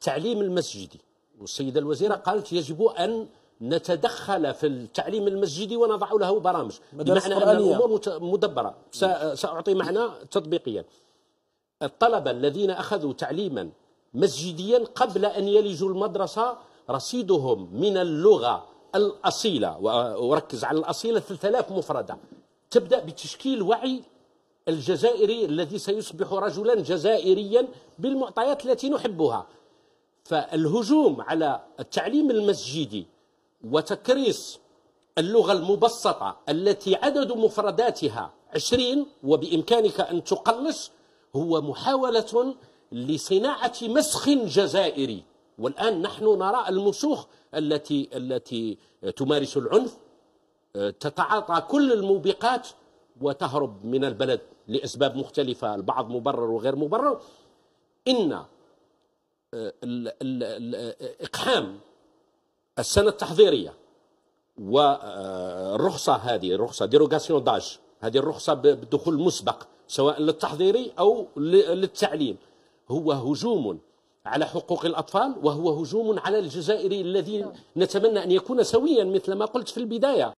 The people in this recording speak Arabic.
التعليم المسجدي والسيدة الوزيرة قالت يجب أن نتدخل في التعليم المسجدي ونضع له برامج بمعنى أن الأمور مدبرة سأعطي معنى تطبيقيا الطلبة الذين أخذوا تعليما مسجديا قبل أن يلجوا المدرسة رصيدهم من اللغة الأصيلة وأركز على الأصيلة 3000 مفردة تبدأ بتشكيل وعي الجزائري الذي سيصبح رجلا جزائريا بالمعطيات التي نحبها فالهجوم على التعليم المسجدي وتكريس اللغة المبسطة التي عدد مفرداتها عشرين وبإمكانك أن تقلص هو محاولة لصناعة مسخ جزائري والآن نحن نرى المسوخ التي التي تمارس العنف آه، تتعاطى كل الموبقات وتهرب من البلد لأسباب مختلفة البعض مبرر وغير مبرر إن إقحام السنة التحضيرية والرخصة آه، هذه الرخصة ديروغاسيون داج هذه الرخصة بالدخول المسبق سواء للتحضيري أو للتعليم هو هجوم على حقوق الأطفال وهو هجوم على الجزائري الذي نعم. نتمنى أن يكون سويا مثل ما قلت في البداية